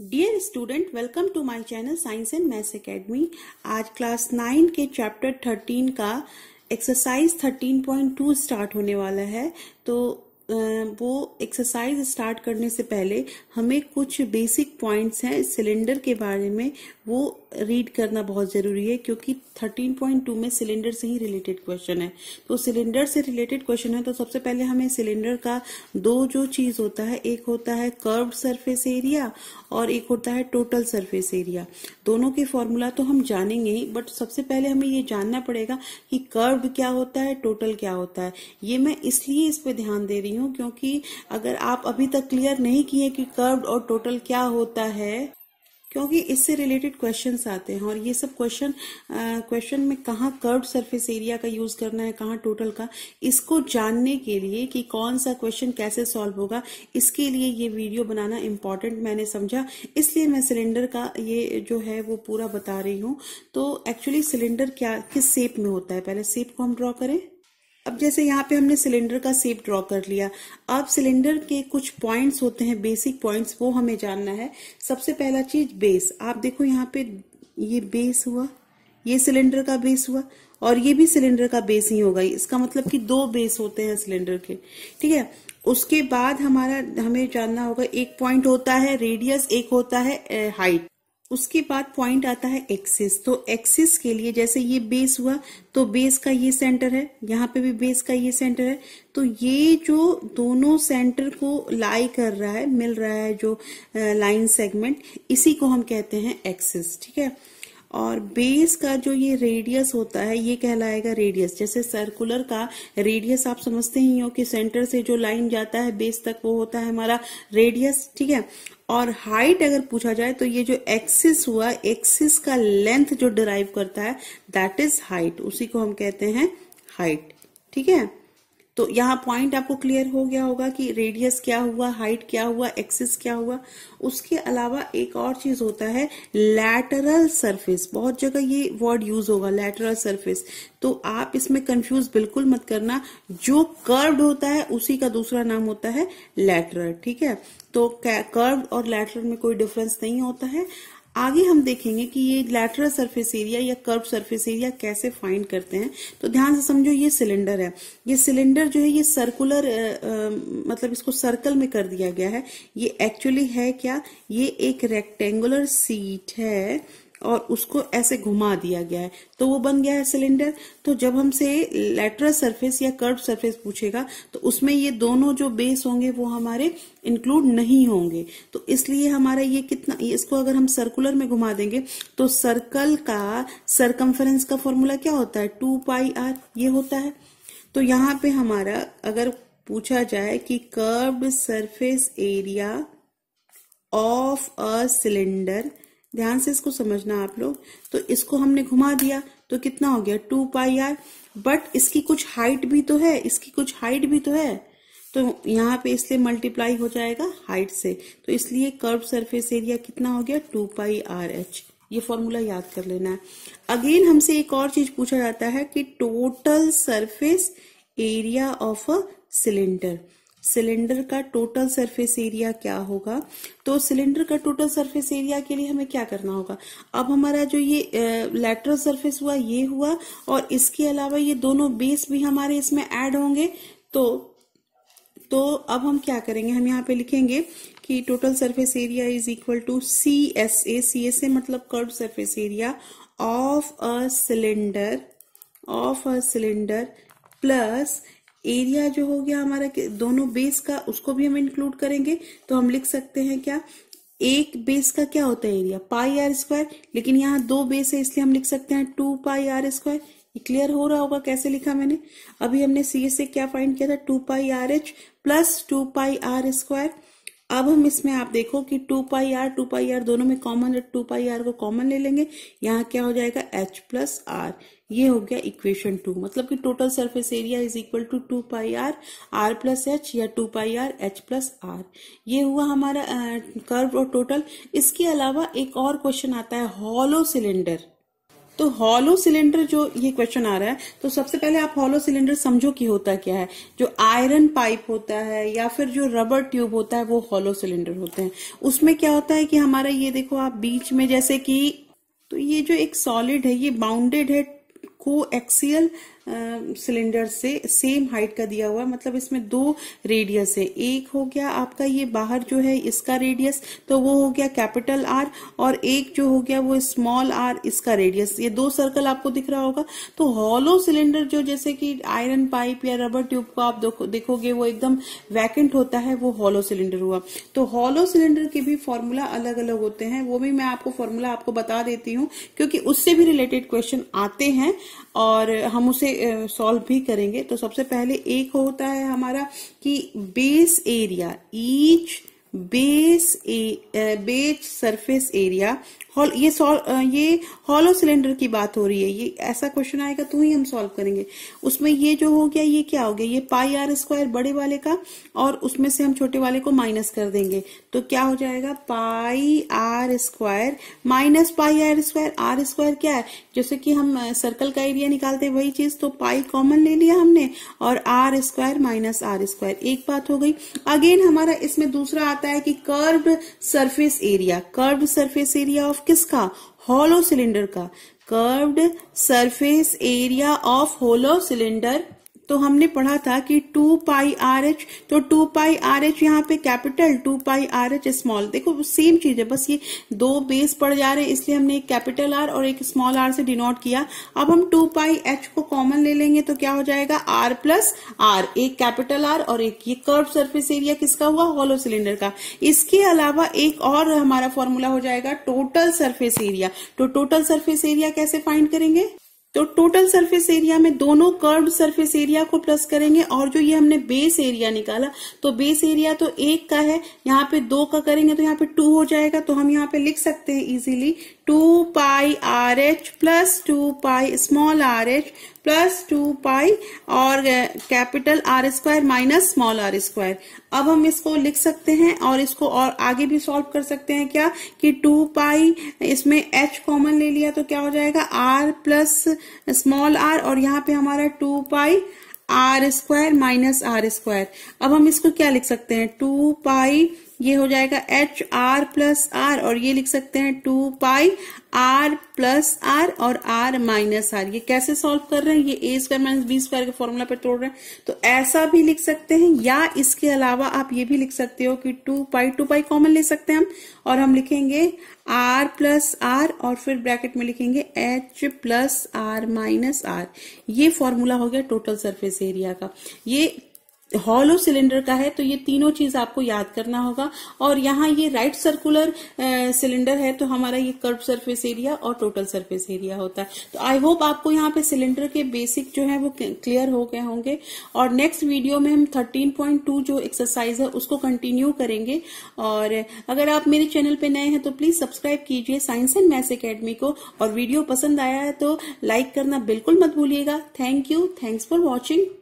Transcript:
dear student welcome to my channel science and maths academy आज class nine के chapter thirteen का exercise thirteen point two start होने वाला है तो वो एक्सरसाइज स्टार्ट करने से पहले हमें कुछ बेसिक पॉइंट्स हैं सिलेंडर के बारे में वो रीड करना बहुत ज़रूरी है क्योंकि 13.2 में सिलेंडर से ही रिलेटेड क्वेश्चन है तो सिलेंडर से रिलेटेड क्वेश्चन है तो सबसे पहले हमें सिलेंडर का दो जो चीज़ होता है एक होता है कर्व सरफेस एरिया और एक होता है टोटल सरफेस एरिया दोनों के फॉर्मूला तो हम जानेंगे ही बट सबसे पहले हमें ये जानना पड़ेगा कि कर्व क्या होता है टोटल क्या होता है ये मैं इसलिए इस पर ध्यान दे रही हूँ क्योंकि अगर आप अभी तक क्लियर नहीं किए कि कर्व और टोटल क्या होता है क्योंकि इससे रिलेटेड क्वेश्चन आते हैं और ये सब क्वेश्चन क्वेश्चन में कहाँ कर्व सरफेस एरिया का यूज करना है कहाँ टोटल का इसको जानने के लिए कि कौन सा क्वेश्चन कैसे सॉल्व होगा इसके लिए ये वीडियो बनाना इम्पॉर्टेंट मैंने समझा इसलिए मैं सिलेंडर का ये जो है वो पूरा बता रही हूँ तो एक्चुअली सिलेंडर क्या किस सेप में होता है पहले सेप को हम ड्रॉ करें अब जैसे यहाँ पे हमने सिलेंडर का सेप ड्रॉ कर लिया अब सिलेंडर के कुछ पॉइंट्स होते हैं बेसिक पॉइंट्स वो हमें जानना है सबसे पहला चीज बेस आप देखो यहाँ पे ये बेस हुआ ये सिलेंडर का बेस हुआ और ये भी सिलेंडर का बेस ही होगा इसका मतलब कि दो बेस होते हैं सिलेंडर के ठीक है उसके बाद हमारा हमें जानना होगा एक पॉइंट होता है रेडियस एक होता है हाइट उसके बाद पॉइंट आता है एक्सिस तो एक्सिस के लिए जैसे ये बेस हुआ तो बेस का ये सेंटर है यहाँ पे भी बेस का ये सेंटर है तो ये जो दोनों सेंटर को लाई कर रहा है मिल रहा है जो लाइन सेगमेंट इसी को हम कहते हैं एक्सिस ठीक है और बेस का जो ये रेडियस होता है ये कहलाएगा रेडियस जैसे सर्कुलर का रेडियस आप समझते ही हो कि सेंटर से जो लाइन जाता है बेस तक वो होता है हमारा रेडियस ठीक है और हाइट अगर पूछा जाए तो ये जो एक्सिस हुआ एक्सिस का लेंथ जो डिराइव करता है दैट इज हाइट उसी को हम कहते हैं हाइट ठीक है तो यहाँ पॉइंट आपको क्लियर हो गया होगा कि रेडियस क्या हुआ हाइट क्या हुआ एक्सिस क्या हुआ उसके अलावा एक और चीज होता है लैटरल सरफेस बहुत जगह ये वर्ड यूज होगा लैटरल सरफेस तो आप इसमें कंफ्यूज बिल्कुल मत करना जो कर्व्ड होता है उसी का दूसरा नाम होता है लैटरल ठीक है तो कर्व और लैटरल में कोई डिफरेंस नहीं होता है आगे हम देखेंगे कि ये लैटरल सरफेस एरिया या कर्व सरफेस एरिया कैसे फाइंड करते हैं तो ध्यान से समझो ये सिलेंडर है ये सिलेंडर जो है ये सर्कुलर मतलब इसको सर्कल में कर दिया गया है ये एक्चुअली है क्या ये एक रेक्टेंगुलर सीट है और उसको ऐसे घुमा दिया गया है तो वो बन गया है सिलेंडर तो जब हमसे लेटरल सरफेस या कर्व सरफेस पूछेगा तो उसमें ये दोनों जो बेस होंगे वो हमारे इंक्लूड नहीं होंगे तो इसलिए हमारा ये कितना इसको अगर हम सर्कुलर में घुमा देंगे तो सर्कल का सरकमफरेंस का फॉर्मूला क्या होता है टू पाई आर ये होता है तो यहाँ पे हमारा अगर पूछा जाए कि curve surface area of a cylinder ध्यान से इसको समझना आप लोग तो इसको हमने घुमा दिया तो कितना हो गया टू पाई आर बट इसकी कुछ हाइट भी तो है इसकी कुछ हाइट भी तो है तो यहाँ पे इसलिए मल्टीप्लाई हो जाएगा हाइट से तो इसलिए कर्व सरफेस एरिया कितना हो गया टू पाई आर एच ये फॉर्मूला याद कर लेना है अगेन हमसे एक और चीज पूछा जाता है कि total surface area of a cylinder cylinder का टोटल सरफेस एरिया क्या होगा तो सिलेंडर का टोटल सरफेस एरिया के लिए हमें क्या करना होगा अब हमारा जो ये लेटरल सरफेस हुआ ये हुआ और इसके अलावा ये दोनों बेस भी हमारे इसमें ऐड होंगे तो तो अब हम क्या करेंगे हम यहाँ पे लिखेंगे कि total surface area is equal to C S A C S A मतलब curve surface area of a cylinder of a cylinder plus area जो हो गया हमारा दोनों बेस का उसको भी हम इंक्लूड करेंगे तो हम लिख सकते हैं क्या एक बेस का क्या होता है एरिया पाई आर स्क्वायर लेकिन यहाँ दो बेस है इसलिए हम लिख सकते हैं two pi r square clear हो रहा होगा कैसे लिखा मैंने अभी हमने सी से क्या फाइंड किया था two pi r h plus two pi r square अब हम इसमें आप देखो कि two pi r two pi r दोनों में कॉमन है टू पाई आर को कॉमन ले लेंगे यहाँ क्या हो जाएगा एच प्लस आर ये हो गया इक्वेशन टू मतलब कि total surface area is equal to two pi r r plus h या two pi r h plus r ये हुआ हमारा कर्व और टोटल इसके अलावा एक और क्वेश्चन आता है हॉलो सिलेंडर तो हॉलो सिलेंडर जो ये क्वेश्चन आ रहा है तो सबसे पहले आप हॉलो सिलेंडर समझो कि होता क्या है जो आयरन पाइप होता है या फिर जो रबर ट्यूब होता है वो हॉलो सिलेंडर होते हैं उसमें क्या होता है कि हमारा ये देखो आप बीच में जैसे कि तो ये जो एक सॉलिड है ये बाउंडेड है को एक्सियल सिलेंडर से सेम हाइट का दिया हुआ है मतलब इसमें दो रेडियस है एक हो गया आपका ये बाहर जो है इसका रेडियस तो वो हो गया कैपिटल आर और एक जो हो गया वो स्मॉल आर इसका रेडियस ये दो सर्कल आपको दिख रहा होगा तो हॉलो सिलेंडर जो जैसे कि आयरन पाइप या रबर ट्यूब को आप देखोगे वो एकदम वैकेंट होता है वो हॉलो सिलेंडर हुआ तो हॉलो सिलेंडर के भी फॉर्मूला अलग अलग होते हैं वो भी मैं आपको फॉर्मूला आपको बता देती हूँ क्योंकि उससे भी रिलेटेड क्वेश्चन आते हैं और हम उसे सॉल्व भी करेंगे तो सबसे पहले एक होता है हमारा कि base area each base base surface area whole ये सॉल्व ये हॉलो सिलेंडर की बात हो रही है ये ऐसा क्वेश्चन आएगा तो ही हम सॉल्व करेंगे उसमें ये जो हो गया ये क्या हो गया ये पाई आर स्क्वायर बड़े वाले का और उसमें से हम छोटे वाले को माइनस कर देंगे तो क्या हो जाएगा pi r square minus pi r square r square क्या है जैसे कि हम सर्कल का एरिया निकालते हैं वही चीज तो पाई कॉमन ले लिया हमने और r square minus r square एक बात हो गई अगेन हमारा इसमें दूसरा आता है कि curve surface area curve surface area of किसका होलो सिलेंडर का curved surface area of hollow cylinder तो हमने पढ़ा था कि टू पाई आर एच तो टू पाई आर एच यहाँ पे capital two pi r h small देखो सेम चीज है बस ये दो बेस पड़ जा रहे हैं इसलिए हमने एक कैपिटल आर और एक स्मॉल आर से डिनोट किया अब हम टू पाई एच को कॉमन ले लेंगे तो क्या हो जाएगा आर प्लस आर एक कैपिटल आर और एक ये कर्व सर्फेस एरिया किसका हुआ होलो सिलेंडर का इसके अलावा एक और हमारा फॉर्मूला हो जाएगा टोटल सर्फेस एरिया तो टोटल सर्फेस एरिया कैसे फाइंड करेंगे तो टोटल सरफेस एरिया में दोनों कर्व सरफेस एरिया को प्लस करेंगे और जो ये हमने बेस एरिया निकाला तो बेस एरिया तो एक का है यहाँ पे दो का करेंगे तो यहाँ पे टू हो जाएगा तो हम यहाँ पे लिख सकते हैं easily two pi r h plus two pi small r h plus two pi और capital r square minus small r square अब हम इसको लिख सकते हैं और इसको और आगे भी सॉल्व कर सकते हैं क्या कि टू पाई इसमें एच कॉमन ले लिया तो क्या हो जाएगा आर प्लस स्मॉल आर और यहाँ पे हमारा two pi r square minus r square अब हम इसको क्या लिख सकते हैं टू पाई ये हो जाएगा एच आर प्लस आर और ये लिख सकते हैं two pi r plus r और आर माइनस आर ये कैसे सॉल्व कर रहे हैं ये a square minus b square के फॉर्मूला पर तोड़ रहे हैं तो ऐसा भी लिख सकते हैं या इसके अलावा आप ये भी लिख सकते हो कि two pi two pi common ले सकते हैं हम और हम लिखेंगे आर प्लस आर और फिर ब्रैकेट में लिखेंगे h plus r minus r ये फॉर्मूला हो गया टोटल सरफेस एरिया का ये हॉलो सिलेंडर का है तो ये तीनों चीज आपको याद करना होगा और यहाँ ये राइट सर्कुलर सिलेंडर है तो हमारा ये कर्व सरफेस एरिया और टोटल सरफेस एरिया होता है तो आई होप आपको यहाँ पे सिलेंडर के बेसिक जो है वो क्लियर हो गए होंगे और नेक्स्ट वीडियो में हम 13.2 जो एक्सरसाइज है उसको कंटिन्यू करेंगे और अगर आप मेरे चैनल पे नए हैं तो प्लीज सब्सक्राइब कीजिए साइंस एंड मैथ्स अकेडमी को और वीडियो पसंद आया है तो लाइक करना बिल्कुल मत भूलिएगा thank you thanks for watching